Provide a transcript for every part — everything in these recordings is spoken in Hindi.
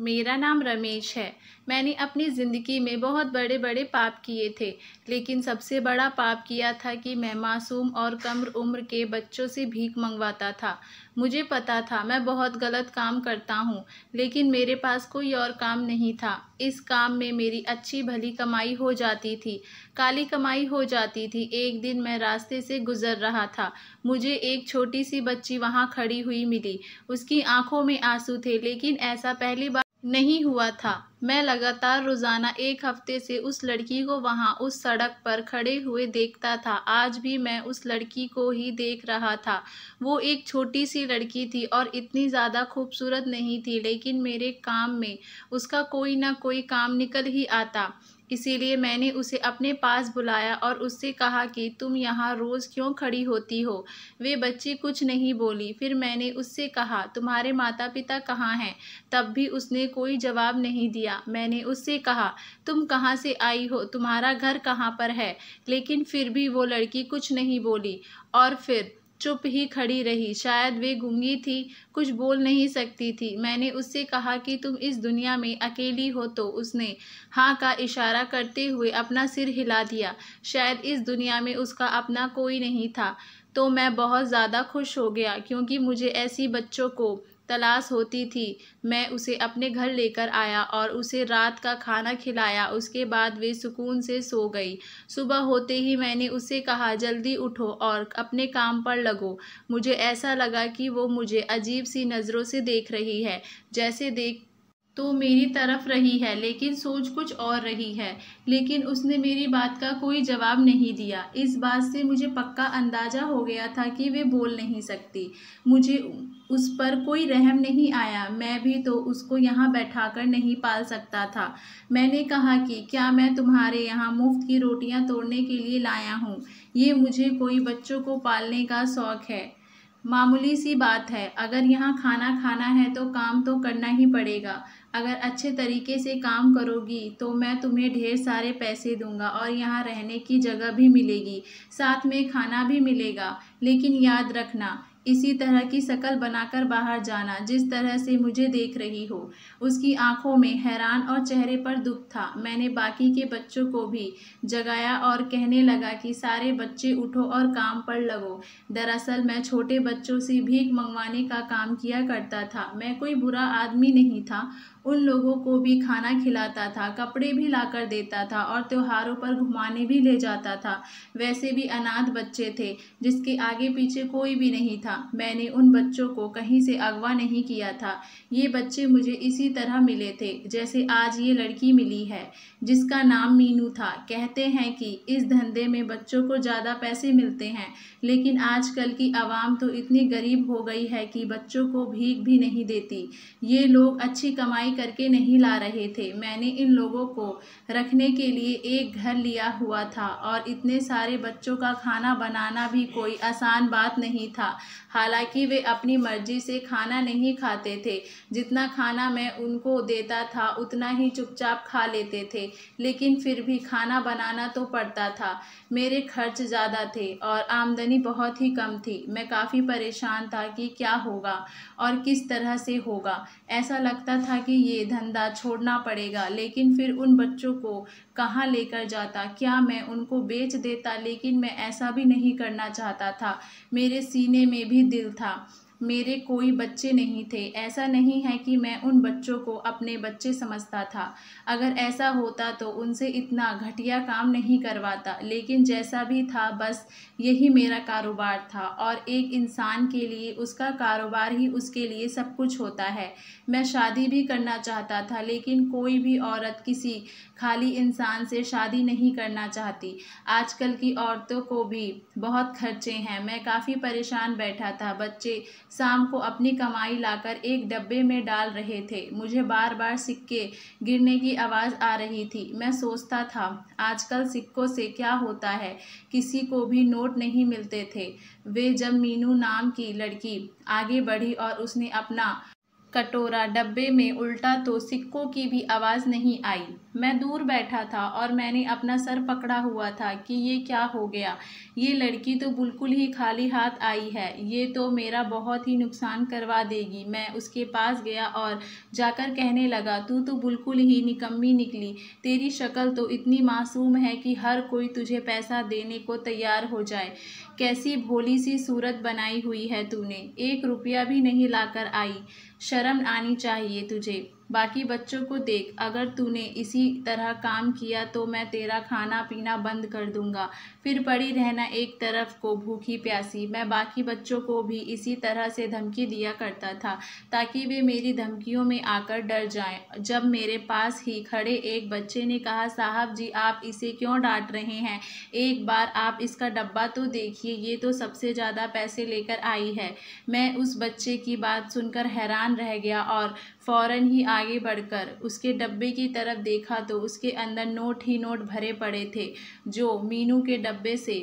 मेरा नाम रमेश है मैंने अपनी ज़िंदगी में बहुत बड़े बड़े पाप किए थे लेकिन सबसे बड़ा पाप किया था कि मैं मासूम और कम उम्र के बच्चों से भीख मंगवाता था मुझे पता था मैं बहुत गलत काम करता हूँ लेकिन मेरे पास कोई और काम नहीं था इस काम में मेरी अच्छी भली कमाई हो जाती थी काली कमाई हो जाती थी एक दिन मैं रास्ते से गुजर रहा था मुझे एक छोटी सी बच्ची वहाँ खड़ी हुई मिली उसकी आंखों में आंसू थे लेकिन ऐसा पहली बार नहीं हुआ था मैं लगातार रोज़ाना एक हफ्ते से उस लड़की को वहाँ उस सड़क पर खड़े हुए देखता था आज भी मैं उस लड़की को ही देख रहा था वो एक छोटी सी लड़की थी और इतनी ज़्यादा खूबसूरत नहीं थी लेकिन मेरे काम में उसका कोई ना कोई काम निकल ही आता इसीलिए मैंने उसे अपने पास बुलाया और उससे कहा कि तुम यहाँ रोज़ क्यों खड़ी होती हो वे बच्ची कुछ नहीं बोली फिर मैंने उससे कहा तुम्हारे माता पिता कहाँ हैं तब भी उसने कोई जवाब नहीं दिया मैंने उससे कहा तुम कहाँ से आई हो तुम्हारा घर कहाँ पर है लेकिन फिर भी वो लड़की कुछ नहीं बोली और फिर चुप ही खड़ी रही शायद वे गूंगी थी कुछ बोल नहीं सकती थी मैंने उससे कहा कि तुम इस दुनिया में अकेली हो तो उसने हाँ का इशारा करते हुए अपना सिर हिला दिया शायद इस दुनिया में उसका अपना कोई नहीं था तो मैं बहुत ज़्यादा खुश हो गया क्योंकि मुझे ऐसी बच्चों को तलाश होती थी मैं उसे अपने घर लेकर आया और उसे रात का खाना खिलाया उसके बाद वे सुकून से सो गई सुबह होते ही मैंने उसे कहा जल्दी उठो और अपने काम पर लगो मुझे ऐसा लगा कि वो मुझे अजीब सी नज़रों से देख रही है जैसे देख तो मेरी तरफ रही है लेकिन सोच कुछ और रही है लेकिन उसने मेरी बात का कोई जवाब नहीं दिया इस बात से मुझे पक्का अंदाज़ा हो गया था कि वे बोल नहीं सकती मुझे उस पर कोई रहम नहीं आया मैं भी तो उसको यहाँ बैठा कर नहीं पाल सकता था मैंने कहा कि क्या मैं तुम्हारे यहाँ मुफ्त की रोटियाँ तोड़ने के लिए लाया हूँ ये मुझे कोई बच्चों को पालने का शौक़ है मामूली सी बात है अगर यहाँ खाना खाना है तो काम तो करना ही पड़ेगा अगर अच्छे तरीके से काम करोगी तो मैं तुम्हें ढेर सारे पैसे दूंगा और यहाँ रहने की जगह भी मिलेगी साथ में खाना भी मिलेगा लेकिन याद रखना इसी तरह की शकल बनाकर बाहर जाना जिस तरह से मुझे देख रही हो उसकी आंखों में हैरान और चेहरे पर दुख था मैंने बाकी के बच्चों को भी जगाया और कहने लगा कि सारे बच्चे उठो और काम पर लगो दरअसल मैं छोटे बच्चों से भीख मंगवाने का काम किया करता था मैं कोई बुरा आदमी नहीं था उन लोगों को भी खाना खिलाता था कपड़े भी लाकर देता था और त्योहारों पर घुमाने भी ले जाता था वैसे भी अनाथ बच्चे थे जिसके आगे पीछे कोई भी नहीं था मैंने उन बच्चों को कहीं से अगवा नहीं किया था ये बच्चे मुझे इसी तरह मिले थे जैसे आज ये लड़की मिली है जिसका नाम मीनू था कहते हैं कि इस धंधे में बच्चों को ज़्यादा पैसे मिलते हैं लेकिन आजकल की आवाम तो इतनी गरीब हो गई है कि बच्चों को भीख भी नहीं देती ये लोग अच्छी कमाई करके नहीं ला रहे थे मैंने इन लोगों को रखने के लिए एक घर लिया हुआ था और इतने सारे बच्चों का खाना बनाना भी कोई आसान बात नहीं था हालांकि वे अपनी मर्जी से खाना नहीं खाते थे जितना खाना मैं उनको देता था उतना ही चुपचाप खा लेते थे लेकिन फिर भी खाना बनाना तो पड़ता था मेरे खर्च ज़्यादा थे और आमदनी बहुत ही कम थी मैं काफ़ी परेशान था कि क्या होगा और किस तरह से होगा ऐसा लगता था कि ये धंधा छोड़ना पड़ेगा लेकिन फिर उन बच्चों को कहाँ लेकर जाता क्या मैं उनको बेच देता लेकिन मैं ऐसा भी नहीं करना चाहता था मेरे सीने में भी दिल था मेरे कोई बच्चे नहीं थे ऐसा नहीं है कि मैं उन बच्चों को अपने बच्चे समझता था अगर ऐसा होता तो उनसे इतना घटिया काम नहीं करवाता लेकिन जैसा भी था बस यही मेरा कारोबार था और एक इंसान के लिए उसका कारोबार ही उसके लिए सब कुछ होता है मैं शादी भी करना चाहता था लेकिन कोई भी औरत किसी खाली इंसान से शादी नहीं करना चाहती आजकल की औरतों को भी बहुत खर्चे हैं मैं काफ़ी परेशान बैठा था बच्चे शाम को अपनी कमाई लाकर एक डब्बे में डाल रहे थे मुझे बार बार सिक्के गिरने की आवाज़ आ रही थी मैं सोचता था आजकल सिक्कों से क्या होता है किसी को भी नोट नहीं मिलते थे वे जब मीनू नाम की लड़की आगे बढ़ी और उसने अपना कटोरा डब्बे में उल्टा तो सिक्कों की भी आवाज़ नहीं आई मैं दूर बैठा था और मैंने अपना सर पकड़ा हुआ था कि ये क्या हो गया ये लड़की तो बिल्कुल ही खाली हाथ आई है ये तो मेरा बहुत ही नुकसान करवा देगी मैं उसके पास गया और जाकर कहने लगा तू तो बिल्कुल ही निकम्मी निकली तेरी शक्ल तो इतनी मासूम है कि हर कोई तुझे पैसा देने को तैयार हो जाए कैसी भोली सी सूरत बनाई हुई है तूने एक रुपया भी नहीं लाकर आई शर्म आनी चाहिए तुझे बाकी बच्चों को देख अगर तूने इसी तरह काम किया तो मैं तेरा खाना पीना बंद कर दूंगा फिर पड़ी रहना एक तरफ को भूखी प्यासी मैं बाकी बच्चों को भी इसी तरह से धमकी दिया करता था ताकि वे मेरी धमकियों में आकर डर जाएं जब मेरे पास ही खड़े एक बच्चे ने कहा साहब जी आप इसे क्यों डांट रहे हैं एक बार आप इसका डब्बा तो देखिए ये तो सबसे ज़्यादा पैसे लेकर आई है मैं उस बच्चे की बात सुनकर हैरान रह गया और फ़ौरन ही आगे बढ़कर उसके डब्बे की तरफ देखा तो उसके अंदर नोट ही नोट भरे पड़े थे जो मीनू के डब्बे से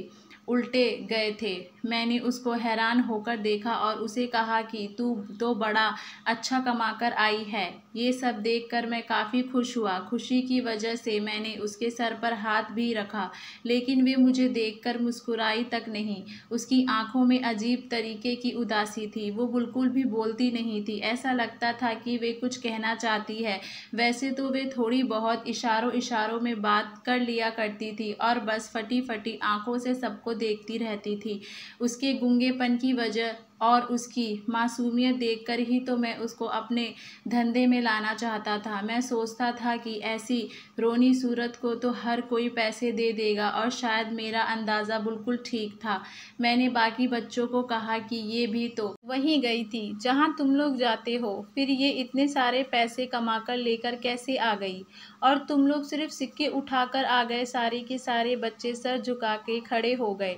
उल्टे गए थे मैंने उसको हैरान होकर देखा और उसे कहा कि तू तो बड़ा अच्छा कमा कर आई है ये सब देखकर मैं काफ़ी खुश हुआ खुशी की वजह से मैंने उसके सर पर हाथ भी रखा लेकिन वे मुझे देखकर मुस्कुराई तक नहीं उसकी आंखों में अजीब तरीके की उदासी थी वो बिल्कुल भी बोलती नहीं थी ऐसा लगता था कि वे कुछ कहना चाहती है वैसे तो वे थोड़ी बहुत इशारों इशारों में बात कर लिया करती थी और बस फटी फटी आँखों से सबको देखती रहती थी उसके गूंगेपन की वजह और उसकी मासूमियत देखकर ही तो मैं उसको अपने धंधे में लाना चाहता था मैं सोचता था कि ऐसी रोनी सूरत को तो हर कोई पैसे दे देगा और शायद मेरा अंदाज़ा बिल्कुल ठीक था मैंने बाकी बच्चों को कहा कि ये भी तो वहीं गई थी जहाँ तुम लोग जाते हो फिर ये इतने सारे पैसे कमा कर लेकर कैसे आ गई और तुम लोग सिर्फ सिक्के उठाकर आ गए सारे के सारे बच्चे सर झुका के खड़े हो गए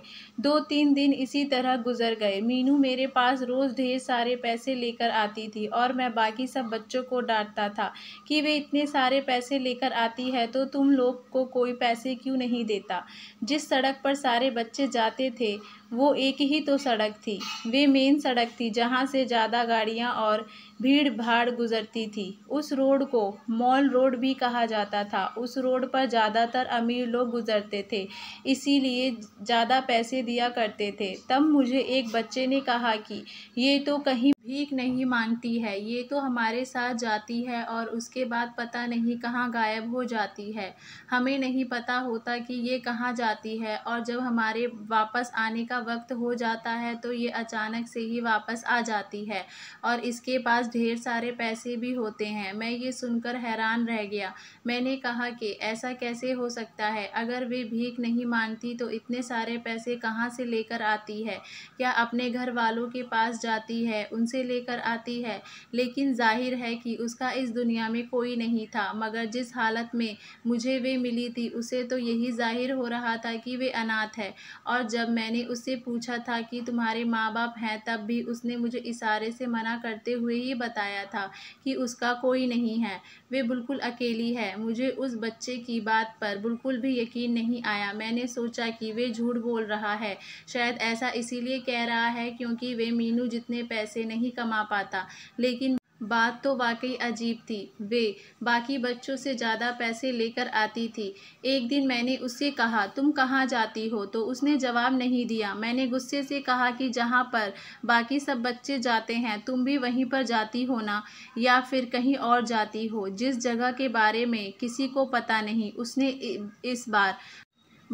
दो तीन दिन इसी तरह गुजर गए मीनू मेरे पास रोज़ ढेर सारे पैसे लेकर आती थी और मैं बाकी सब बच्चों को डांटता था कि वे इतने सारे पैसे लेकर आती है तो तुम लोग को कोई पैसे क्यों नहीं देता जिस सड़क पर सारे बच्चे जाते थे वो एक ही तो सड़क थी वे मेन सड़क थी जहाँ से ज़्यादा गाड़ियाँ और भीड़ भाड़ गुजरती थी उस रोड को मॉल रोड भी कहा जाता था उस रोड पर ज़्यादातर अमीर लोग गुजरते थे इसीलिए ज़्यादा पैसे दिया करते थे तब मुझे एक बच्चे ने कहा कि ये तो कहीं भीख नहीं मांगती है ये तो हमारे साथ जाती है और उसके बाद पता नहीं कहाँ गायब हो जाती है हमें नहीं पता होता कि ये कहाँ जाती है और जब हमारे वापस आने का वक्त हो जाता है तो ये अचानक से ही वापस आ जाती है और इसके पास ढेर सारे पैसे भी होते हैं मैं ये सुनकर हैरान रह गया मैंने कहा कि ऐसा कैसे हो सकता है अगर वे भीख नहीं मांगती तो इतने सारे पैसे कहाँ से लेकर आती है क्या अपने घर वालों के पास जाती है उनसे उसे लेकर आती है लेकिन जाहिर है कि उसका इस दुनिया में कोई नहीं था मगर जिस हालत में मुझे वे मिली थी उसे तो यही जाहिर हो रहा था कि वे अनाथ है और जब मैंने उससे पूछा था कि तुम्हारे माँ बाप हैं तब भी उसने मुझे इशारे से मना करते हुए ही बताया था कि उसका कोई नहीं है वे बिल्कुल अकेली है मुझे उस बच्चे की बात पर बिल्कुल भी यकीन नहीं आया मैंने सोचा कि वे झूठ बोल रहा है शायद ऐसा इसीलिए कह रहा है क्योंकि वे मीनू जितने पैसे नहीं नहीं कमा पाता लेकिन बात तो वाकई अजीब थी वे बाकी बच्चों से ज़्यादा पैसे लेकर आती थी एक दिन मैंने उससे कहा तुम कहाँ जाती हो तो उसने जवाब नहीं दिया मैंने गुस्से से कहा कि जहाँ पर बाकी सब बच्चे जाते हैं तुम भी वहीं पर जाती हो ना या फिर कहीं और जाती हो जिस जगह के बारे में किसी को पता नहीं उसने इस बार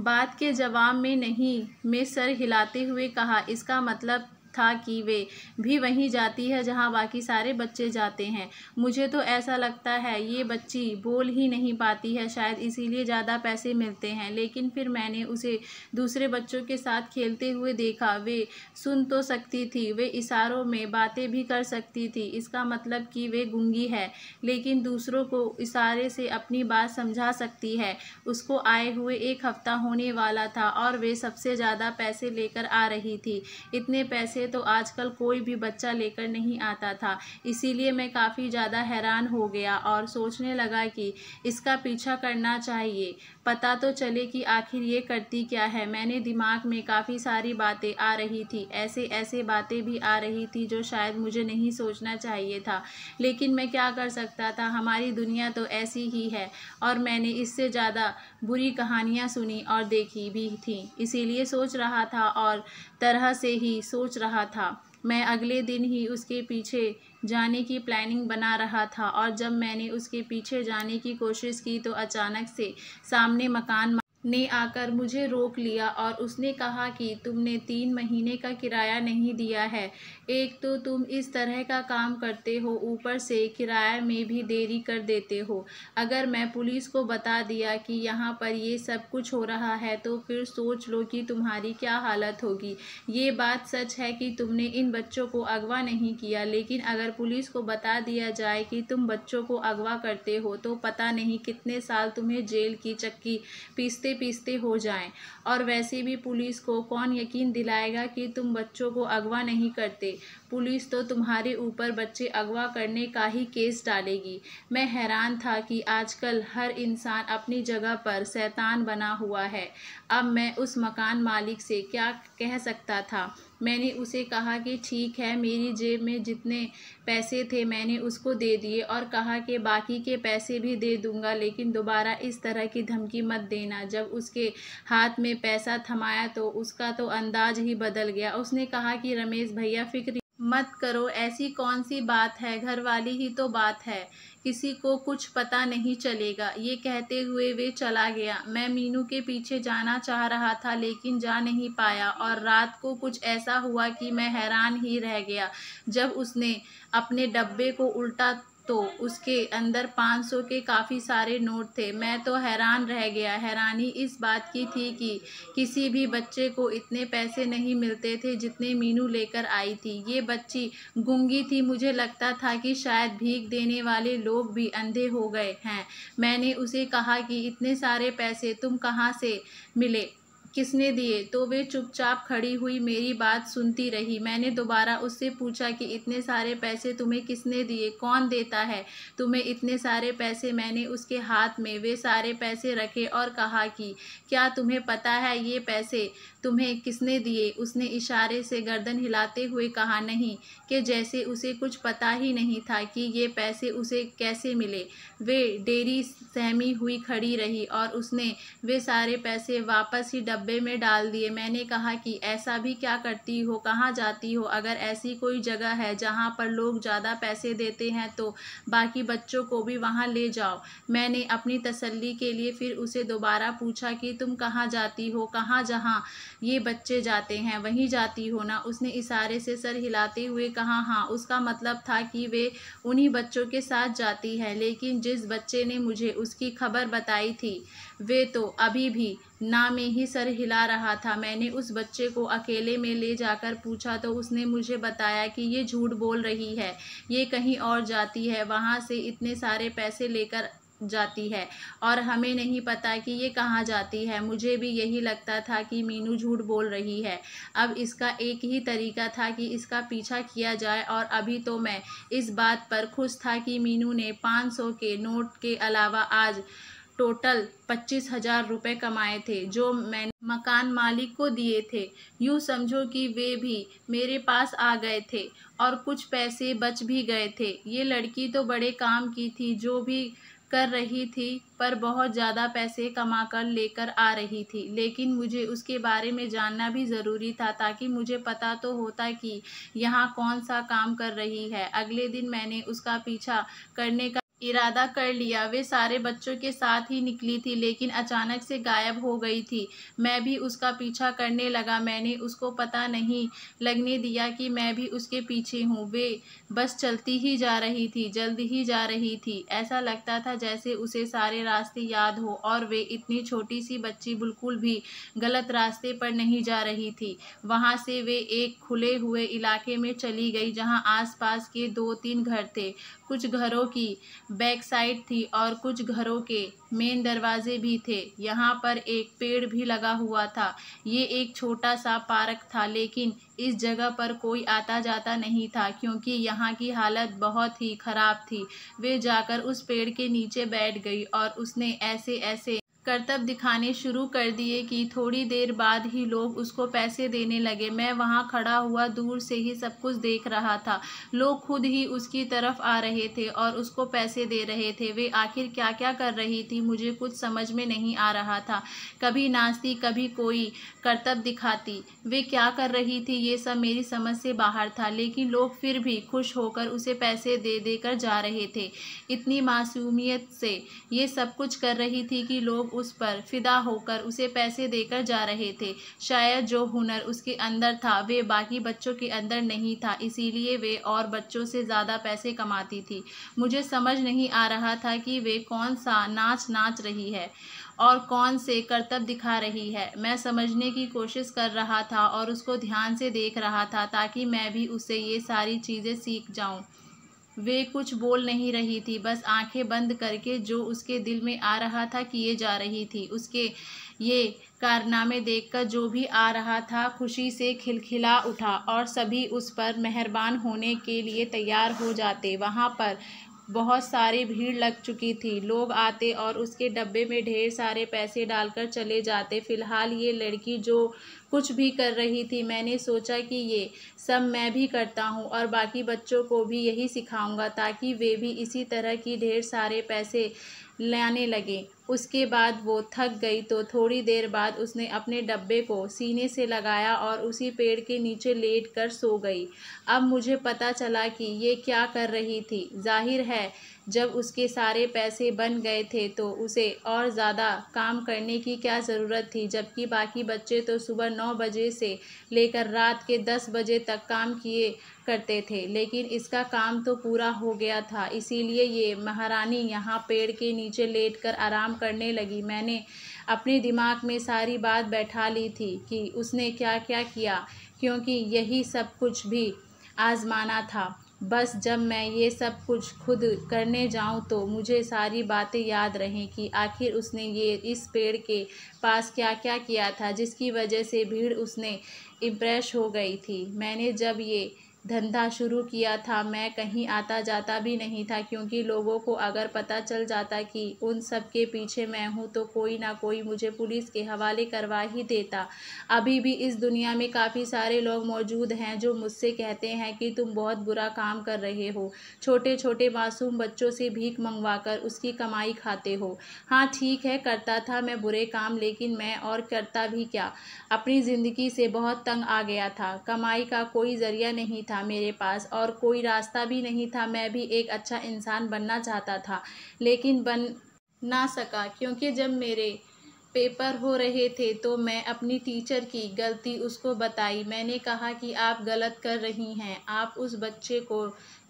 बात के जवाब में नहीं मैं सर हिलाते हुए कहा इसका मतलब था कि वे भी वहीं जाती है जहां बाकी सारे बच्चे जाते हैं मुझे तो ऐसा लगता है ये बच्ची बोल ही नहीं पाती है शायद इसीलिए ज़्यादा पैसे मिलते हैं लेकिन फिर मैंने उसे दूसरे बच्चों के साथ खेलते हुए देखा वे सुन तो सकती थी वे इशारों में बातें भी कर सकती थी इसका मतलब कि वे गूंगी है लेकिन दूसरों को इशारे से अपनी बात समझा सकती है उसको आए हुए एक हफ्ता होने वाला था और वे सबसे ज़्यादा पैसे लेकर आ रही थी इतने पैसे थे तो आजकल कोई भी बच्चा लेकर नहीं आता था इसीलिए मैं काफ़ी ज़्यादा हैरान हो गया और सोचने लगा कि इसका पीछा करना चाहिए पता तो चले कि आखिर ये करती क्या है मैंने दिमाग में काफ़ी सारी बातें आ रही थी ऐसे ऐसे बातें भी आ रही थी जो शायद मुझे नहीं सोचना चाहिए था लेकिन मैं क्या कर सकता था हमारी दुनिया तो ऐसी ही है और मैंने इससे ज़्यादा बुरी कहानियाँ सुनी और देखी भी थी इसीलिए सोच रहा था और तरह से ही सोच रहा था मैं अगले दिन ही उसके पीछे जाने की प्लानिंग बना रहा था और जब मैंने उसके पीछे जाने की कोशिश की तो अचानक से सामने मकान ने आकर मुझे रोक लिया और उसने कहा कि तुमने तीन महीने का किराया नहीं दिया है एक तो तुम इस तरह का काम करते हो ऊपर से किराए में भी देरी कर देते हो अगर मैं पुलिस को बता दिया कि यहाँ पर ये सब कुछ हो रहा है तो फिर सोच लो कि तुम्हारी क्या हालत होगी ये बात सच है कि तुमने इन बच्चों को अगवा नहीं किया लेकिन अगर पुलिस को बता दिया जाए कि तुम बच्चों को अगवा करते हो तो पता नहीं कितने साल तुम्हें जेल की चक्की पीसते पीसते हो जाएं और वैसे भी पुलिस को कौन यकीन दिलाएगा कि तुम बच्चों को अगवा नहीं करते पुलिस तो तुम्हारे ऊपर बच्चे अगवा करने का ही केस डालेगी मैं हैरान था कि आजकल हर इंसान अपनी जगह पर शैतान बना हुआ है अब मैं उस मकान मालिक से क्या कह सकता था मैंने उसे कहा कि ठीक है मेरी जेब में जितने पैसे थे मैंने उसको दे दिए और कहा कि बाकी के पैसे भी दे दूंगा लेकिन दोबारा इस तरह की धमकी मत देना जब उसके हाथ में पैसा थमाया तो उसका तो अंदाज ही बदल गया उसने कहा कि रमेश भैया फिक्र मत करो ऐसी कौन सी बात है घर वाली ही तो बात है किसी को कुछ पता नहीं चलेगा ये कहते हुए वे चला गया मैं मीनू के पीछे जाना चाह रहा था लेकिन जा नहीं पाया और रात को कुछ ऐसा हुआ कि मैं हैरान ही रह गया जब उसने अपने डब्बे को उल्टा तो उसके अंदर पाँच सौ के काफ़ी सारे नोट थे मैं तो हैरान रह गया हैरानी इस बात की थी कि किसी भी बच्चे को इतने पैसे नहीं मिलते थे जितने मीनू लेकर आई थी ये बच्ची गुंगी थी मुझे लगता था कि शायद भीख देने वाले लोग भी अंधे हो गए हैं मैंने उसे कहा कि इतने सारे पैसे तुम कहाँ से मिले किसने दिए तो वे चुपचाप खड़ी हुई मेरी बात सुनती रही मैंने दोबारा उससे पूछा कि इतने सारे पैसे तुम्हें किसने दिए कौन देता है तुम्हें इतने सारे पैसे मैंने उसके हाथ में वे सारे पैसे रखे और कहा कि क्या तुम्हें पता है ये पैसे तुम्हें किसने दिए उसने इशारे से गर्दन हिलाते हुए कहा नहीं कि जैसे उसे कुछ पता ही नहीं था कि ये पैसे उसे कैसे मिले वे डेरी सहमी हुई खड़ी रही और उसने वे सारे पैसे वापस ही डब्बे में डाल दिए मैंने कहा कि ऐसा भी क्या करती हो कहाँ जाती हो अगर ऐसी कोई जगह है जहाँ पर लोग ज़्यादा पैसे देते हैं तो बाकी बच्चों को भी वहाँ ले जाओ मैंने अपनी तसल्ली के लिए फिर उसे दोबारा पूछा कि तुम कहाँ जाती हो कहाँ जहाँ ये बच्चे जाते हैं वहीं जाती हो ना उसने इशारे से सर हिलाते हुए कहा हाँ उसका मतलब था कि वे उन्हीं बच्चों के साथ जाती है लेकिन जिस बच्चे ने मुझे उसकी खबर बताई थी वे तो अभी भी ना में ही सर हिला रहा था मैंने उस बच्चे को अकेले में ले जाकर पूछा तो उसने मुझे बताया कि ये झूठ बोल रही है ये कहीं और जाती है वहाँ से इतने सारे पैसे लेकर जाती है और हमें नहीं पता कि ये कहाँ जाती है मुझे भी यही लगता था कि मीनू झूठ बोल रही है अब इसका एक ही तरीका था कि इसका पीछा किया जाए और अभी तो मैं इस बात पर खुश था कि मीनू ने पाँच सौ के नोट के अलावा आज टोटल पच्चीस हजार रुपये कमाए थे जो मैंने मकान मालिक को दिए थे यूँ समझो कि वे भी मेरे पास आ गए थे और कुछ पैसे बच भी गए थे ये लड़की तो बड़े काम की थी जो भी कर रही थी पर बहुत ज़्यादा पैसे कमा कर लेकर आ रही थी लेकिन मुझे उसके बारे में जानना भी ज़रूरी था ताकि मुझे पता तो होता कि यहाँ कौन सा काम कर रही है अगले दिन मैंने उसका पीछा करने का इरादा कर लिया वे सारे बच्चों के साथ ही निकली थी लेकिन अचानक से गायब हो गई थी मैं भी उसका पीछा करने लगा मैंने उसको पता नहीं लगने दिया कि मैं भी उसके पीछे हूँ वे बस चलती ही जा रही थी जल्द ही जा रही थी ऐसा लगता था जैसे उसे सारे रास्ते याद हो और वे इतनी छोटी सी बच्ची बिल्कुल भी गलत रास्ते पर नहीं जा रही थी वहाँ से वे एक खुले हुए इलाके में चली गई जहाँ आस के दो तीन घर थे कुछ घरों की बैक साइड थी और कुछ घरों के मेन दरवाजे भी थे यहाँ पर एक पेड़ भी लगा हुआ था ये एक छोटा सा पार्क था लेकिन इस जगह पर कोई आता जाता नहीं था क्योंकि यहाँ की हालत बहुत ही ख़राब थी वे जाकर उस पेड़ के नीचे बैठ गई और उसने ऐसे ऐसे करतब दिखाने शुरू कर दिए कि थोड़ी देर बाद ही लोग उसको पैसे देने लगे मैं वहाँ खड़ा हुआ दूर से ही सब कुछ देख रहा था लोग खुद ही उसकी तरफ आ रहे थे और उसको पैसे दे रहे थे वे आखिर क्या क्या कर रही थी मुझे कुछ समझ में नहीं आ रहा था कभी नाचती कभी कोई करतब दिखाती वे क्या कर रही थी ये सब मेरी समझ से बाहर था लेकिन लोग फिर भी खुश होकर उसे पैसे दे देकर जा रहे थे इतनी मासूमियत से ये सब कुछ कर रही थी कि लोग उस पर फिदा होकर उसे पैसे देकर जा रहे थे शायद जो हुनर उसके अंदर था वे बाकी बच्चों के अंदर नहीं था इसीलिए वे और बच्चों से ज़्यादा पैसे कमाती थी मुझे समझ नहीं आ रहा था कि वे कौन सा नाच नाच रही है और कौन से करतब दिखा रही है मैं समझने की कोशिश कर रहा था और उसको ध्यान से देख रहा था ताकि मैं भी उससे ये सारी चीज़ें सीख जाऊँ वे कुछ बोल नहीं रही थी बस आंखें बंद करके जो उसके दिल में आ रहा था किए जा रही थी उसके ये कारनामे देखकर जो भी आ रहा था खुशी से खिलखिला उठा और सभी उस पर मेहरबान होने के लिए तैयार हो जाते वहाँ पर बहुत सारी भीड़ लग चुकी थी लोग आते और उसके डब्बे में ढेर सारे पैसे डालकर चले जाते फ़िलहाल ये लड़की जो कुछ भी कर रही थी मैंने सोचा कि ये सब मैं भी करता हूँ और बाकी बच्चों को भी यही सिखाऊंगा ताकि वे भी इसी तरह की ढेर सारे पैसे लाने लगे उसके बाद वो थक गई तो थोड़ी देर बाद उसने अपने डब्बे को सीने से लगाया और उसी पेड़ के नीचे लेट कर सो गई अब मुझे पता चला कि ये क्या कर रही थी जाहिर है जब उसके सारे पैसे बन गए थे तो उसे और ज़्यादा काम करने की क्या ज़रूरत थी जबकि बाकी बच्चे तो सुबह नौ बजे से लेकर रात के दस बजे तक काम किए करते थे लेकिन इसका काम तो पूरा हो गया था इसीलिए ये महारानी यहाँ पेड़ के नीचे लेटकर आराम करने लगी मैंने अपने दिमाग में सारी बात बैठा ली थी कि उसने क्या क्या किया क्योंकि यही सब कुछ भी आजमाना था बस जब मैं ये सब कुछ खुद करने जाऊँ तो मुझे सारी बातें याद रहें कि आखिर उसने ये इस पेड़ के पास क्या क्या किया था जिसकी वजह से भीड़ उसने इम्प्रेस हो गई थी मैंने जब ये धंधा शुरू किया था मैं कहीं आता जाता भी नहीं था क्योंकि लोगों को अगर पता चल जाता कि उन सब के पीछे मैं हूँ तो कोई ना कोई मुझे पुलिस के हवाले करवा ही देता अभी भी इस दुनिया में काफ़ी सारे लोग मौजूद हैं जो मुझसे कहते हैं कि तुम बहुत बुरा काम कर रहे हो छोटे छोटे मासूम बच्चों से भीख मंगवा कर उसकी कमाई खाते हो हाँ ठीक है करता था मैं बुरे काम लेकिन मैं और करता भी क्या अपनी ज़िंदगी से बहुत तंग आ गया था कमाई का कोई ज़रिया नहीं था मेरे पास और कोई रास्ता भी नहीं था मैं भी एक अच्छा इंसान बनना चाहता था लेकिन बन ना सका क्योंकि जब मेरे पेपर हो रहे थे तो मैं अपनी टीचर की गलती उसको बताई मैंने कहा कि आप गलत कर रही हैं आप उस बच्चे को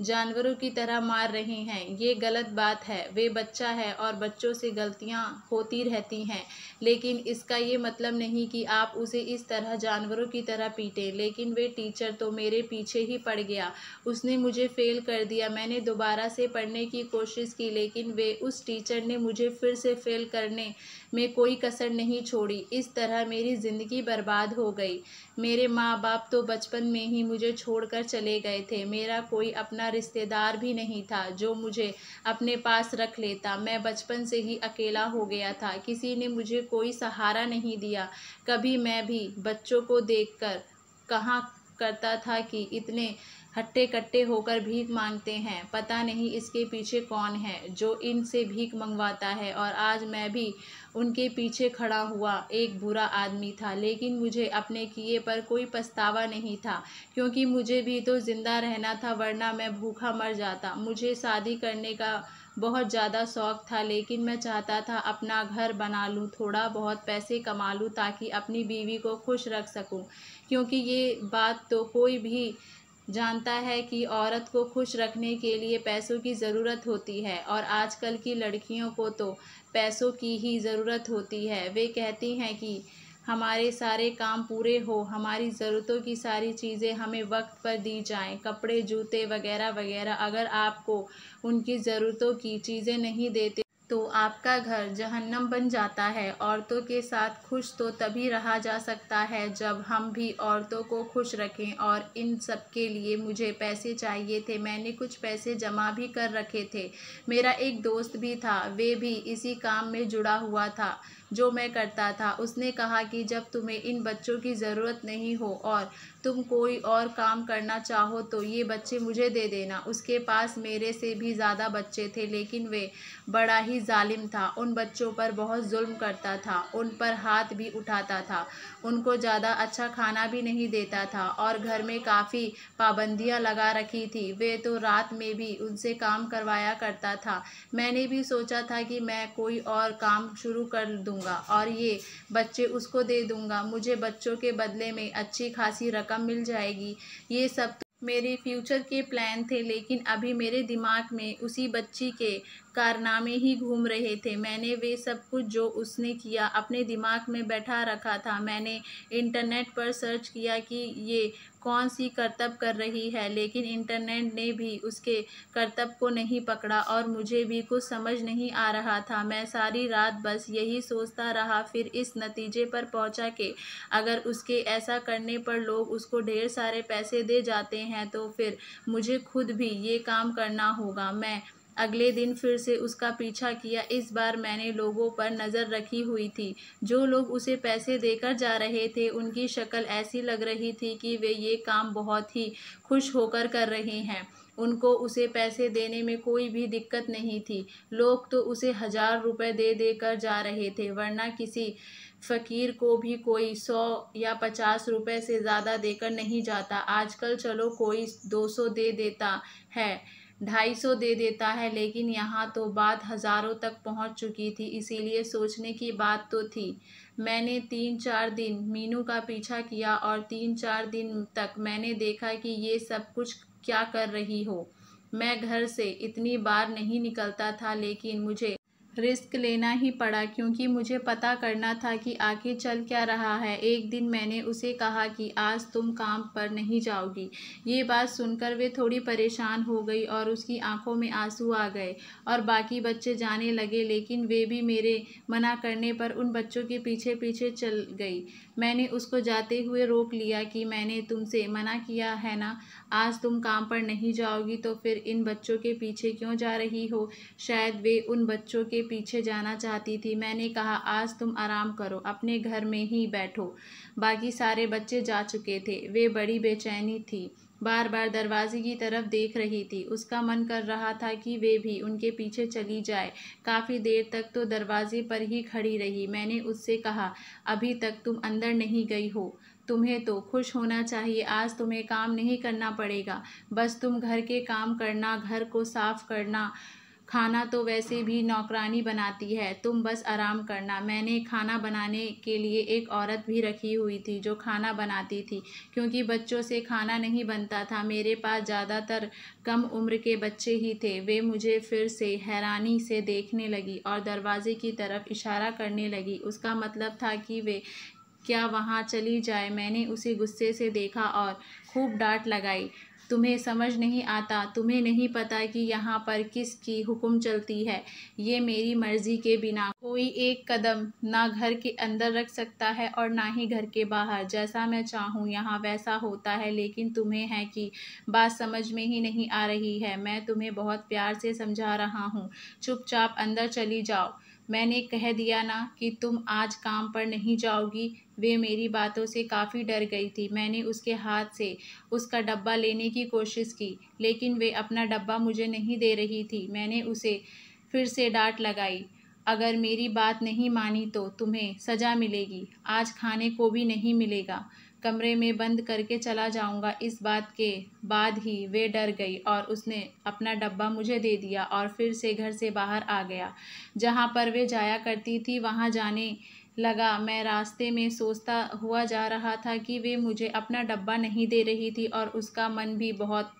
जानवरों की तरह मार रहे हैं ये गलत बात है वे बच्चा है और बच्चों से गलतियाँ होती रहती हैं लेकिन इसका ये मतलब नहीं कि आप उसे इस तरह जानवरों की तरह पीटें लेकिन वे टीचर तो मेरे पीछे ही पड़ गया उसने मुझे फ़ेल कर दिया मैंने दोबारा से पढ़ने की कोशिश की लेकिन वे उस टीचर ने मुझे फिर से फ़ेल करने में कोई कसर नहीं छोड़ी इस तरह मेरी ज़िंदगी बर्बाद हो गई मेरे माँ बाप तो बचपन में ही मुझे छोड़कर चले गए थे मेरा कोई अपना रिश्तेदार भी नहीं था जो मुझे अपने पास रख लेता मैं बचपन से ही अकेला हो गया था किसी ने मुझे कोई सहारा नहीं दिया कभी मैं भी बच्चों को देखकर कहाँ करता था कि इतने हट्टे कट्टे होकर भीख मांगते हैं पता नहीं इसके पीछे कौन है जो इन से भीख मंगवाता है और आज मैं भी उनके पीछे खड़ा हुआ एक बुरा आदमी था लेकिन मुझे अपने किए पर कोई पछतावा नहीं था क्योंकि मुझे भी तो ज़िंदा रहना था वरना मैं भूखा मर जाता मुझे शादी करने का बहुत ज़्यादा शौक था लेकिन मैं चाहता था अपना घर बना लूँ थोड़ा बहुत पैसे कमा लूँ ताकि अपनी बीवी को खुश रख सकूँ क्योंकि ये बात तो कोई भी जानता है कि औरत को खुश रखने के लिए पैसों की ज़रूरत होती है और आजकल की लड़कियों को तो पैसों की ही ज़रूरत होती है वे कहती हैं कि हमारे सारे काम पूरे हो हमारी ज़रूरतों की सारी चीज़ें हमें वक्त पर दी जाएं कपड़े जूते वगैरह वगैरह अगर आपको उनकी ज़रूरतों की चीज़ें नहीं देते तो आपका घर जहन्नम बन जाता है औरतों के साथ खुश तो तभी रहा जा सकता है जब हम भी औरतों को खुश रखें और इन सब के लिए मुझे पैसे चाहिए थे मैंने कुछ पैसे जमा भी कर रखे थे मेरा एक दोस्त भी था वे भी इसी काम में जुड़ा हुआ था जो मैं करता था उसने कहा कि जब तुम्हें इन बच्चों की ज़रूरत नहीं हो और तुम कोई और काम करना चाहो तो ये बच्चे मुझे दे देना उसके पास मेरे से भी ज़्यादा बच्चे थे लेकिन वे बड़ा ही जालिम था उन बच्चों पर बहुत जुल्म करता था उन पर हाथ भी उठाता था उनको ज़्यादा अच्छा खाना भी नहीं देता था और घर में काफ़ी पाबंदियाँ लगा रखी थी वे तो रात में भी उनसे काम करवाया करता था मैंने भी सोचा था कि मैं कोई और काम शुरू कर दूँगा और ये बच्चे उसको दे दूँगा मुझे बच्चों के बदले में अच्छी खासी रख रकम मिल जाएगी ये सब मेरे फ्यूचर के प्लान थे लेकिन अभी मेरे दिमाग में उसी बच्ची के कारनामे ही घूम रहे थे मैंने वे सब कुछ जो उसने किया अपने दिमाग में बैठा रखा था मैंने इंटरनेट पर सर्च किया कि ये कौन सी करतब कर रही है लेकिन इंटरनेट ने भी उसके करतब को नहीं पकड़ा और मुझे भी कुछ समझ नहीं आ रहा था मैं सारी रात बस यही सोचता रहा फिर इस नतीजे पर पहुंचा कि अगर उसके ऐसा करने पर लोग उसको ढेर सारे पैसे दे जाते हैं तो फिर मुझे खुद भी ये काम करना होगा मैं अगले दिन फिर से उसका पीछा किया इस बार मैंने लोगों पर नज़र रखी हुई थी जो लोग उसे पैसे देकर जा रहे थे उनकी शक्ल ऐसी लग रही थी कि वे ये काम बहुत ही खुश होकर कर रहे हैं उनको उसे पैसे देने में कोई भी दिक्कत नहीं थी लोग तो उसे हज़ार रुपए दे दे कर जा रहे थे वरना किसी फ़कीर को भी कोई सौ या पचास रुपए से ज़्यादा देकर नहीं जाता आजकल चलो कोई दो सौ दे देता है ढाई सौ दे देता है लेकिन यहाँ तो बात हज़ारों तक पहुँच चुकी थी इसीलिए सोचने की बात तो थी मैंने तीन चार दिन मीनू का पीछा किया और तीन चार दिन तक मैंने देखा कि ये सब कुछ क्या कर रही हो मैं घर से इतनी बार नहीं निकलता था लेकिन मुझे रिस्क लेना ही पड़ा क्योंकि मुझे पता करना था कि आगे चल क्या रहा है एक दिन मैंने उसे कहा कि आज तुम काम पर नहीं जाओगी ये बात सुनकर वे थोड़ी परेशान हो गई और उसकी आंखों में आंसू आ गए और बाकी बच्चे जाने लगे लेकिन वे भी मेरे मना करने पर उन बच्चों के पीछे पीछे चल गई मैंने उसको जाते हुए रोक लिया कि मैंने तुमसे मना किया है ना आज तुम काम पर नहीं जाओगी तो फिर इन बच्चों के पीछे क्यों जा रही हो शायद वे उन बच्चों के पीछे जाना चाहती थी मैंने कहा आज तुम आराम करो अपने घर में ही बैठो बाकी सारे बच्चे जा चुके थे वे बड़ी बेचैनी थी बार बार दरवाजे की तरफ देख रही थी उसका मन कर रहा था कि वे भी उनके पीछे चली जाए काफ़ी देर तक तो दरवाजे पर ही खड़ी रही मैंने उससे कहा अभी तक तुम अंदर नहीं गई हो तुम्हें तो खुश होना चाहिए आज तुम्हें काम नहीं करना पड़ेगा बस तुम घर के काम करना घर को साफ करना खाना तो वैसे भी नौकरानी बनाती है तुम बस आराम करना मैंने खाना बनाने के लिए एक औरत भी रखी हुई थी जो खाना बनाती थी क्योंकि बच्चों से खाना नहीं बनता था मेरे पास ज़्यादातर कम उम्र के बच्चे ही थे वे मुझे फिर से हैरानी से देखने लगी और दरवाजे की तरफ इशारा करने लगी उसका मतलब था कि वे क्या वहाँ चली जाए मैंने उसे गुस्से से देखा और खूब डांट लगाई तुम्हें समझ नहीं आता तुम्हें नहीं पता कि यहाँ पर किसकी हुक्म चलती है ये मेरी मर्ज़ी के बिना कोई एक कदम ना घर के अंदर रख सकता है और ना ही घर के बाहर जैसा मैं चाहूँ यहाँ वैसा होता है लेकिन तुम्हें है कि बात समझ में ही नहीं आ रही है मैं तुम्हें बहुत प्यार से समझा रहा हूँ चुपचाप अंदर चली जाओ मैंने कह दिया ना कि तुम आज काम पर नहीं जाओगी वे मेरी बातों से काफ़ी डर गई थी मैंने उसके हाथ से उसका डब्बा लेने की कोशिश की लेकिन वे अपना डब्बा मुझे नहीं दे रही थी मैंने उसे फिर से डांट लगाई अगर मेरी बात नहीं मानी तो तुम्हें सज़ा मिलेगी आज खाने को भी नहीं मिलेगा कमरे में बंद करके चला जाऊंगा इस बात के बाद ही वे डर गई और उसने अपना डब्बा मुझे दे दिया और फिर से घर से बाहर आ गया जहाँ पर वे जाया करती थी वहाँ जाने लगा मैं रास्ते में सोचता हुआ जा रहा था कि वे मुझे अपना डब्बा नहीं दे रही थी और उसका मन भी बहुत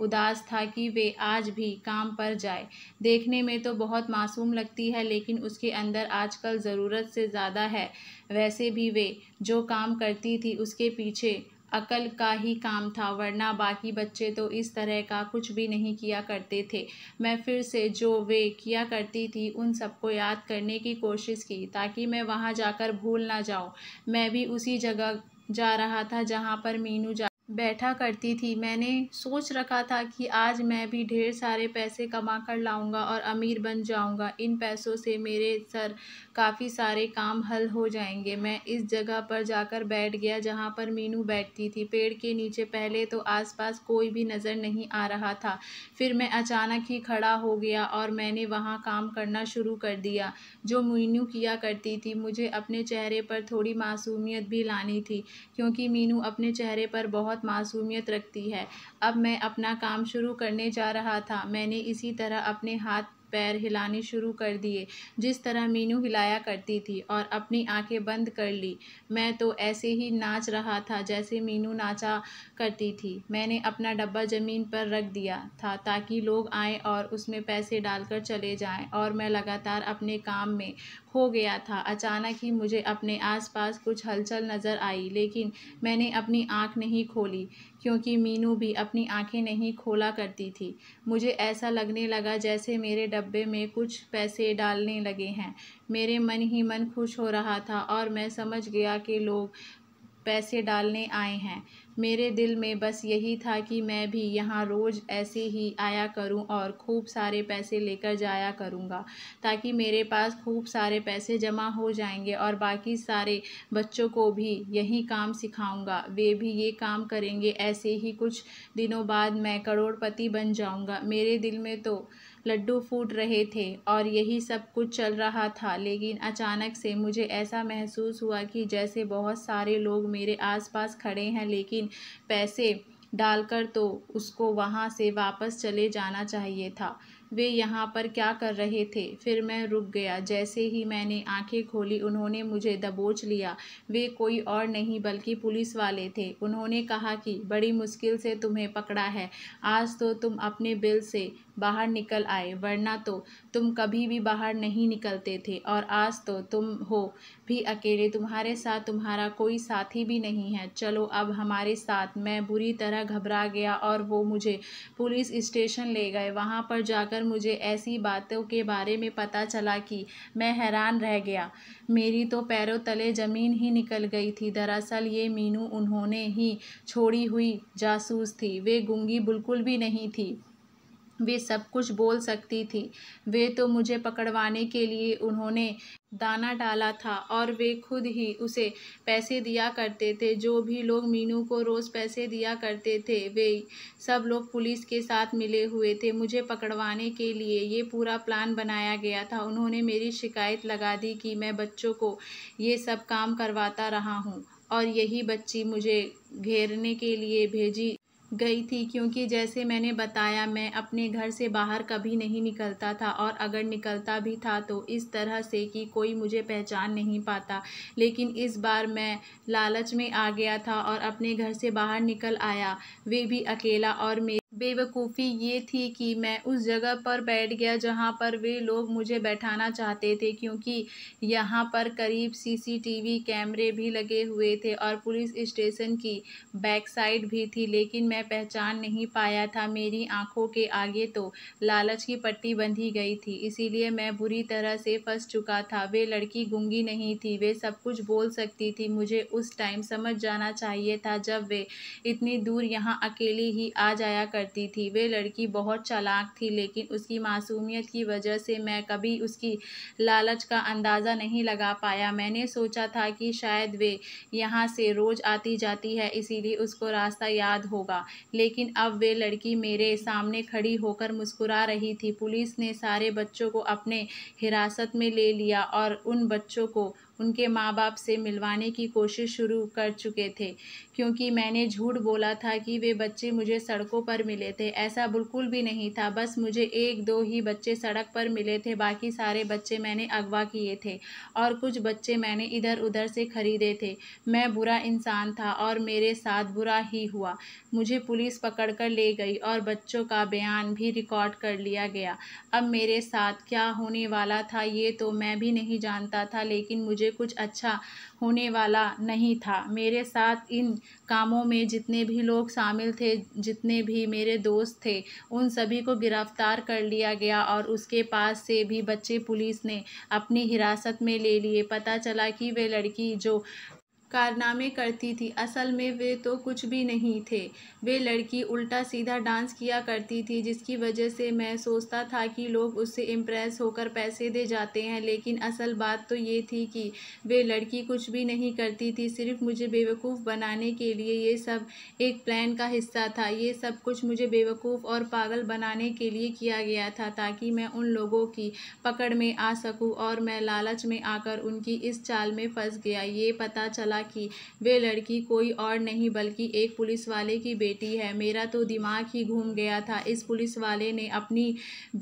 उदास था कि वे आज भी काम पर जाए देखने में तो बहुत मासूम लगती है लेकिन उसके अंदर आजकल ज़रूरत से ज़्यादा है वैसे भी वे जो काम करती थी उसके पीछे अकल का ही काम था वरना बाकी बच्चे तो इस तरह का कुछ भी नहीं किया करते थे मैं फिर से जो वे किया करती थी उन सबको याद करने की कोशिश की ताकि मैं वहाँ जाकर भूल ना जाऊँ मैं भी उसी जगह जा रहा था जहाँ पर मीनू जा बैठा करती थी मैंने सोच रखा था कि आज मैं भी ढेर सारे पैसे कमा कर लाऊंगा और अमीर बन जाऊंगा इन पैसों से मेरे सर काफ़ी सारे काम हल हो जाएंगे मैं इस जगह पर जाकर बैठ गया जहाँ पर मीनू बैठती थी पेड़ के नीचे पहले तो आसपास कोई भी नज़र नहीं आ रहा था फिर मैं अचानक ही खड़ा हो गया और मैंने वहाँ काम करना शुरू कर दिया जो मीनू किया करती थी मुझे अपने चेहरे पर थोड़ी मासूमियत भी लानी थी क्योंकि मीनू अपने चेहरे पर बहुत बहुत मासूमियत रखती है अब मैं अपना काम शुरू करने जा रहा था मैंने इसी तरह अपने हाथ पैर हिलाने शुरू कर दिए जिस तरह मीनू हिलाया करती थी और अपनी आंखें बंद कर ली मैं तो ऐसे ही नाच रहा था जैसे मीनू नाचा करती थी मैंने अपना डब्बा ज़मीन पर रख दिया था ताकि लोग आएँ और उसमें पैसे डालकर चले जाएँ और मैं लगातार अपने काम में खो गया था अचानक ही मुझे अपने आसपास कुछ हलचल नज़र आई लेकिन मैंने अपनी आँख नहीं खोली क्योंकि मीनू भी अपनी आंखें नहीं खोला करती थी मुझे ऐसा लगने लगा जैसे मेरे डब्बे में कुछ पैसे डालने लगे हैं मेरे मन ही मन खुश हो रहा था और मैं समझ गया कि लोग पैसे डालने आए हैं मेरे दिल में बस यही था कि मैं भी यहाँ रोज़ ऐसे ही आया करूँ और खूब सारे पैसे लेकर जाया करूँगा ताकि मेरे पास खूब सारे पैसे जमा हो जाएंगे और बाकी सारे बच्चों को भी यही काम सिखाऊंगा वे भी ये काम करेंगे ऐसे ही कुछ दिनों बाद मैं करोड़पति बन जाऊँगा मेरे दिल में तो लड्डू फूट रहे थे और यही सब कुछ चल रहा था लेकिन अचानक से मुझे ऐसा महसूस हुआ कि जैसे बहुत सारे लोग मेरे आसपास खड़े हैं लेकिन पैसे डालकर तो उसको वहाँ से वापस चले जाना चाहिए था वे यहाँ पर क्या कर रहे थे फिर मैं रुक गया जैसे ही मैंने आंखें खोली उन्होंने मुझे दबोच लिया वे कोई और नहीं बल्कि पुलिस वाले थे उन्होंने कहा कि बड़ी मुश्किल से तुम्हें पकड़ा है आज तो तुम अपने बिल से बाहर निकल आए वरना तो तुम कभी भी बाहर नहीं निकलते थे और आज तो तुम हो भी अकेले तुम्हारे साथ तुम्हारा कोई साथी भी नहीं है चलो अब हमारे साथ मैं बुरी तरह घबरा गया और वो मुझे पुलिस स्टेशन ले गए वहाँ पर जाकर मुझे ऐसी बातों के बारे में पता चला कि मैं हैरान रह गया मेरी तो पैरों तले ज़मीन ही निकल गई थी दरअसल ये मीनू उन्होंने ही छोड़ी हुई जासूस थी वे गूंगी बिल्कुल भी नहीं थी वे सब कुछ बोल सकती थी वे तो मुझे पकड़वाने के लिए उन्होंने दाना डाला था और वे खुद ही उसे पैसे दिया करते थे जो भी लोग मीनू को रोज़ पैसे दिया करते थे वे सब लोग पुलिस के साथ मिले हुए थे मुझे पकड़वाने के लिए ये पूरा प्लान बनाया गया था उन्होंने मेरी शिकायत लगा दी कि मैं बच्चों को ये सब काम करवाता रहा हूँ और यही बच्ची मुझे घेरने के लिए भेजी गई थी क्योंकि जैसे मैंने बताया मैं अपने घर से बाहर कभी नहीं निकलता था और अगर निकलता भी था तो इस तरह से कि कोई मुझे पहचान नहीं पाता लेकिन इस बार मैं लालच में आ गया था और अपने घर से बाहर निकल आया वे भी अकेला और मेरे बेवकूफ़ी ये थी कि मैं उस जगह पर बैठ गया जहाँ पर वे लोग मुझे बैठाना चाहते थे क्योंकि यहाँ पर करीब सीसीटीवी कैमरे भी लगे हुए थे और पुलिस स्टेशन की बैक साइड भी थी लेकिन मैं पहचान नहीं पाया था मेरी आंखों के आगे तो लालच की पट्टी बंधी गई थी इसीलिए मैं बुरी तरह से फंस चुका था वे लड़की गूंगी नहीं थी वे सब कुछ बोल सकती थी मुझे उस टाइम समझ जाना चाहिए था जब वे इतनी दूर यहाँ अकेली ही आ जाया कर करती थी वे लड़की बहुत चालाक थी लेकिन उसकी मासूमियत की वजह से मैं कभी उसकी लालच का अंदाज़ा नहीं लगा पाया मैंने सोचा था कि शायद वे यहाँ से रोज़ आती जाती है इसीलिए उसको रास्ता याद होगा लेकिन अब वे लड़की मेरे सामने खड़ी होकर मुस्कुरा रही थी पुलिस ने सारे बच्चों को अपने हिरासत में ले लिया और उन बच्चों को उनके माँ बाप से मिलवाने की कोशिश शुरू कर चुके थे क्योंकि मैंने झूठ बोला था कि वे बच्चे मुझे सड़कों पर मिले थे ऐसा बिल्कुल भी नहीं था बस मुझे एक दो ही बच्चे सड़क पर मिले थे बाकी सारे बच्चे मैंने अगवा किए थे और कुछ बच्चे मैंने इधर उधर से खरीदे थे मैं बुरा इंसान था और मेरे साथ बुरा ही हुआ मुझे पुलिस कर ले गई और बच्चों का बयान भी रिकॉर्ड कर लिया गया अब मेरे साथ क्या होने वाला था ये तो मैं भी नहीं जानता था लेकिन मुझे मुझे कुछ अच्छा होने वाला नहीं था मेरे साथ इन कामों में जितने भी लोग शामिल थे जितने भी मेरे दोस्त थे उन सभी को गिरफ्तार कर लिया गया और उसके पास से भी बच्चे पुलिस ने अपनी हिरासत में ले लिए पता चला कि वे लड़की जो कारनामे करती थी असल में वे तो कुछ भी नहीं थे वे लड़की उल्टा सीधा डांस किया करती थी जिसकी वजह से मैं सोचता था कि लोग उससे इम्प्रेस होकर पैसे दे जाते हैं लेकिन असल बात तो ये थी कि वे लड़की कुछ भी नहीं करती थी सिर्फ मुझे बेवकूफ़ बनाने के लिए ये सब एक प्लान का हिस्सा था ये सब कुछ मुझे बेवकूफ़ और पागल बनाने के लिए किया गया था ताकि मैं उन लोगों की पकड़ में आ सकूँ और मैं लालच में आकर उनकी इस चाल में फंस गया ये पता चला पता कि वे लड़की कोई और नहीं बल्कि एक पुलिस वाले की बेटी है मेरा तो दिमाग ही घूम गया था इस पुलिस वाले ने अपनी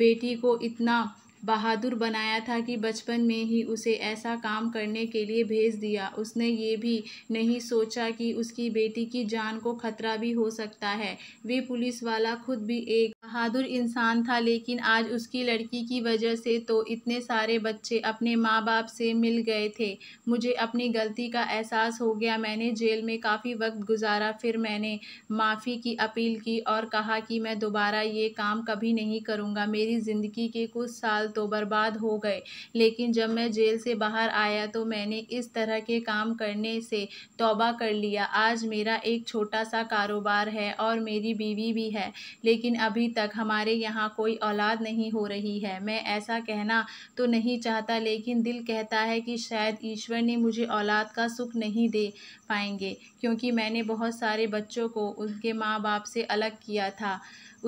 बेटी को इतना बहादुर बनाया था कि बचपन में ही उसे ऐसा काम करने के लिए भेज दिया उसने ये भी नहीं सोचा कि उसकी बेटी की जान को खतरा भी हो सकता है वे पुलिस वाला खुद भी एक बहादुर इंसान था लेकिन आज उसकी लड़की की वजह से तो इतने सारे बच्चे अपने माँ बाप से मिल गए थे मुझे अपनी गलती का एहसास हो गया मैंने जेल में काफ़ी वक्त गुजारा फिर मैंने माफ़ी की अपील की और कहा कि मैं दोबारा ये काम कभी नहीं करूँगा मेरी ज़िंदगी के कुछ साल तो बर्बाद हो गए लेकिन जब मैं जेल से बाहर आया तो मैंने इस तरह के काम करने से तोबा कर लिया आज मेरा एक छोटा सा कारोबार है और मेरी बीवी भी है लेकिन अभी तक हमारे यहाँ कोई औलाद नहीं हो रही है मैं ऐसा कहना तो नहीं चाहता लेकिन दिल कहता है कि शायद ईश्वर ने मुझे औलाद का सुख नहीं दे पाएंगे क्योंकि मैंने बहुत सारे बच्चों को उनके माँ बाप से अलग किया था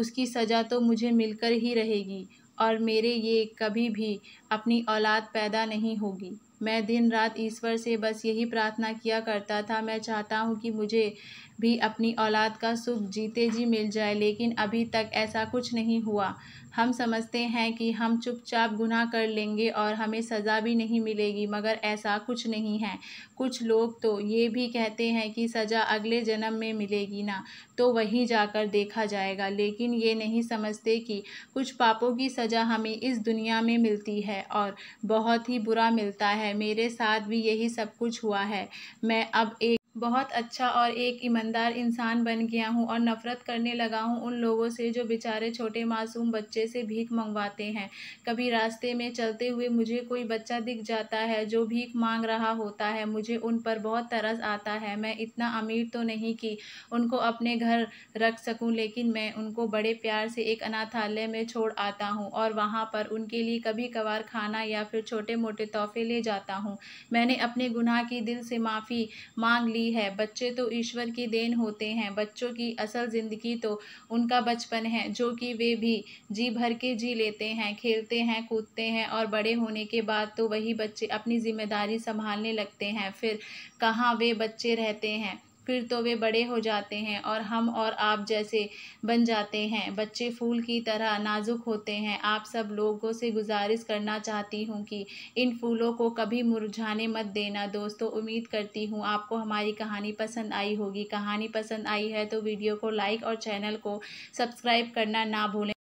उसकी सज़ा तो मुझे मिलकर ही रहेगी और मेरे ये कभी भी अपनी औलाद पैदा नहीं होगी मैं दिन रात ईश्वर से बस यही प्रार्थना किया करता था मैं चाहता हूँ कि मुझे भी अपनी औलाद का सुख जीते जी मिल जाए लेकिन अभी तक ऐसा कुछ नहीं हुआ हम समझते हैं कि हम चुपचाप गुनाह कर लेंगे और हमें सज़ा भी नहीं मिलेगी मगर ऐसा कुछ नहीं है कुछ लोग तो ये भी कहते हैं कि सज़ा अगले जन्म में मिलेगी ना तो वहीं जाकर देखा जाएगा लेकिन ये नहीं समझते कि कुछ पापों की सज़ा हमें इस दुनिया में मिलती है और बहुत ही बुरा मिलता है मेरे साथ भी यही सब कुछ हुआ है मैं अब एक बहुत अच्छा और एक ईमानदार इंसान बन गया हूँ और नफ़रत करने लगा हूँ उन लोगों से जो बेचारे छोटे मासूम बच्चे से भीख मंगवाते हैं कभी रास्ते में चलते हुए मुझे कोई बच्चा दिख जाता है जो भीख मांग रहा होता है मुझे उन पर बहुत तरस आता है मैं इतना अमीर तो नहीं कि उनको अपने घर रख सकूँ लेकिन मैं उनको बड़े प्यार से एक अनाथालय में छोड़ आता हूँ और वहाँ पर उनके लिए कभी कभार खाना या फिर छोटे मोटे तोहफे ले जाता हूँ मैंने अपने गुनाह की दिल से माफ़ी मांग ली होती है बच्चे तो ईश्वर की देन होते हैं बच्चों की असल ज़िंदगी तो उनका बचपन है जो कि वे भी जी भर के जी लेते हैं खेलते हैं कूदते हैं और बड़े होने के बाद तो वही बच्चे अपनी जिम्मेदारी संभालने लगते हैं फिर कहाँ वे बच्चे रहते हैं फिर तो वे बड़े हो जाते हैं और हम और आप जैसे बन जाते हैं बच्चे फूल की तरह नाजुक होते हैं आप सब लोगों से गुजारिश करना चाहती हूँ कि इन फूलों को कभी मुरझाने मत देना दोस्तों उम्मीद करती हूँ आपको हमारी कहानी पसंद आई होगी कहानी पसंद आई है तो वीडियो को लाइक और चैनल को सब्सक्राइब करना ना भूलें